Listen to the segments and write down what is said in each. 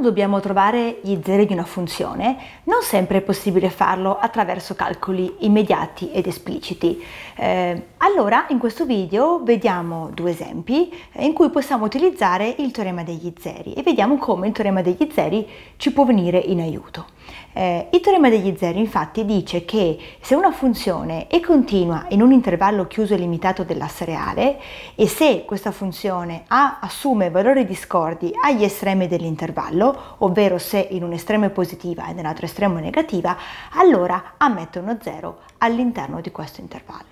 quando dobbiamo trovare gli zeri di una funzione, non sempre è possibile farlo attraverso calcoli immediati ed espliciti. Eh, allora, in questo video vediamo due esempi eh, in cui possiamo utilizzare il teorema degli zeri e vediamo come il teorema degli zeri ci può venire in aiuto. Eh, il teorema degli zeri infatti dice che se una funzione è continua in un intervallo chiuso e limitato dell'asse reale e se questa funzione A assume valori discordi agli estremi dell'intervallo, ovvero se in un estremo è positiva e nell'altro estremo è negativa, allora ammette uno zero all'interno di questo intervallo.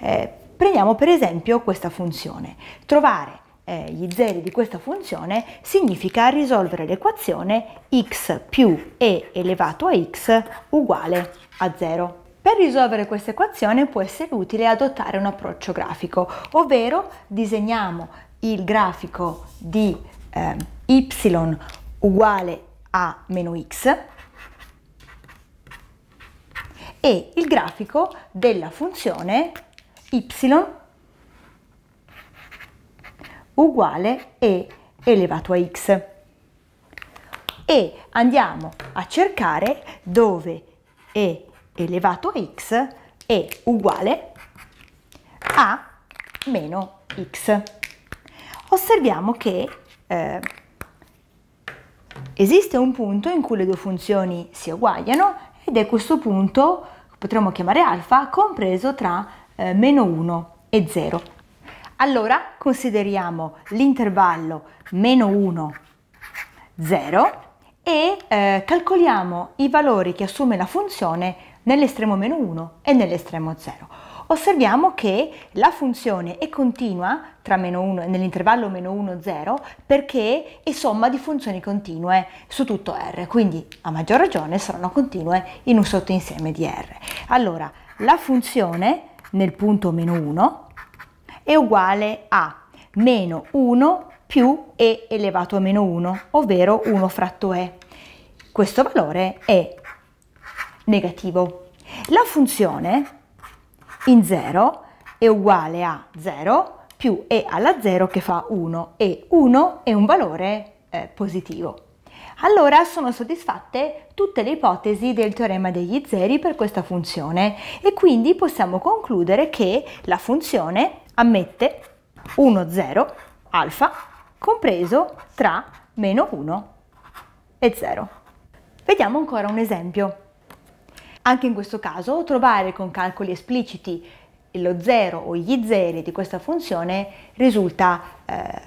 Eh, prendiamo per esempio questa funzione. Trovare eh, gli zeri di questa funzione significa risolvere l'equazione x più e elevato a x uguale a 0. Per risolvere questa equazione può essere utile adottare un approccio grafico, ovvero disegniamo il grafico di eh, y uguale a meno x e il grafico della funzione y uguale e elevato a x. E andiamo a cercare dove e elevato a x è uguale a meno x. Osserviamo che eh, esiste un punto in cui le due funzioni si uguagliano ed è questo punto, potremmo chiamare alfa, compreso tra eh, meno 1 e 0. Allora consideriamo l'intervallo meno 1, 0 e eh, calcoliamo i valori che assume la funzione nell'estremo meno 1 e nell'estremo 0. Osserviamo che la funzione è continua nell'intervallo meno 1, 0 perché è somma di funzioni continue su tutto R, quindi a maggior ragione saranno continue in un sottoinsieme di R. Allora, la funzione nel punto meno 1 è uguale a meno 1 più e elevato a meno 1, ovvero 1 fratto e. Questo valore è negativo. La funzione in 0 è uguale a 0 più e alla 0 che fa 1 e 1 è un valore eh, positivo. Allora sono soddisfatte tutte le ipotesi del teorema degli zeri per questa funzione e quindi possiamo concludere che la funzione ammette 1, 0, alfa, compreso tra meno 1 e 0. Vediamo ancora un esempio. Anche in questo caso trovare con calcoli espliciti lo 0 o gli zeri di questa funzione risulta eh,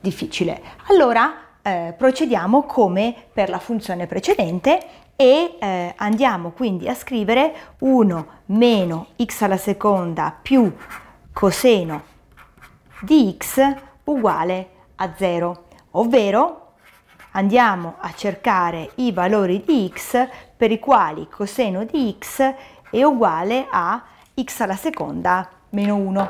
difficile. Allora eh, procediamo come per la funzione precedente e eh, andiamo quindi a scrivere 1 meno x alla seconda più coseno di x uguale a 0, ovvero andiamo a cercare i valori di x per i quali coseno di x è uguale a x alla seconda meno 1.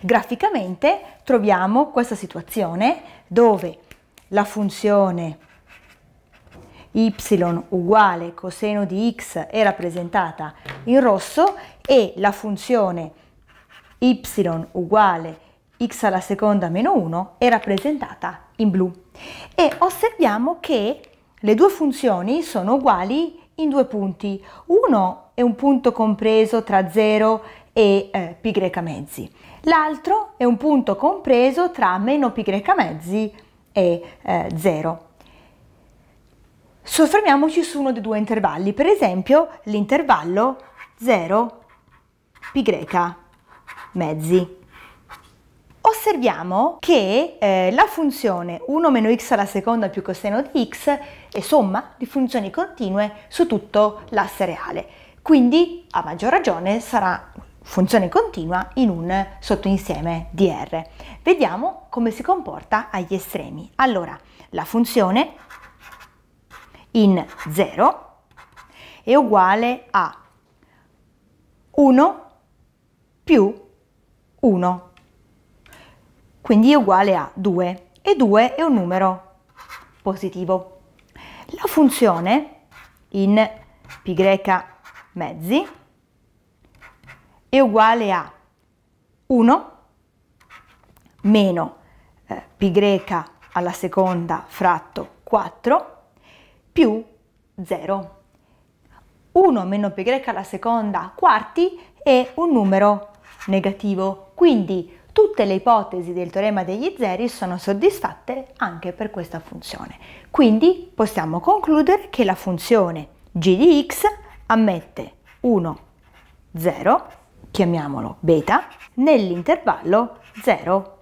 Graficamente troviamo questa situazione dove la funzione y uguale coseno di x è rappresentata in rosso e la funzione y y uguale x alla seconda meno 1 è rappresentata in blu. E osserviamo che le due funzioni sono uguali in due punti. Uno è un punto compreso tra 0 e eh, greca mezzi. L'altro è un punto compreso tra meno pi greca mezzi e eh, 0. Soffermiamoci su uno dei due intervalli, per esempio l'intervallo 0 pi greca mezzi. Osserviamo che eh, la funzione 1-x meno alla seconda più coseno di x è somma di funzioni continue su tutto l'asse reale, quindi a maggior ragione sarà funzione continua in un sottoinsieme di R. Vediamo come si comporta agli estremi. Allora, la funzione in 0 è uguale a 1 più 1. Quindi è uguale a 2 e 2 è un numero positivo. La funzione in pi greca mezzi è uguale a 1 meno eh, greca alla seconda fratto 4 più 0. 1 meno pi greca alla seconda quarti è un numero negativo. Quindi tutte le ipotesi del teorema degli zeri sono soddisfatte anche per questa funzione. Quindi possiamo concludere che la funzione g di x ammette 1, 0, chiamiamolo beta, nell'intervallo 0,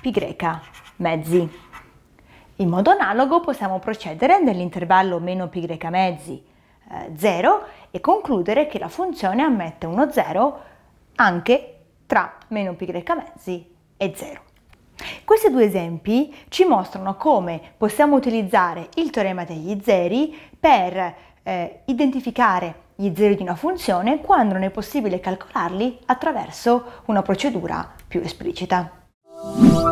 pi greca, mezzi. In modo analogo possiamo procedere nell'intervallo meno pi greca mezzi eh, 0 e concludere che la funzione ammette uno 0 anche tra meno pi greca mezzi e 0. Questi due esempi ci mostrano come possiamo utilizzare il teorema degli zeri per eh, identificare gli zeri di una funzione quando non è possibile calcolarli attraverso una procedura più esplicita.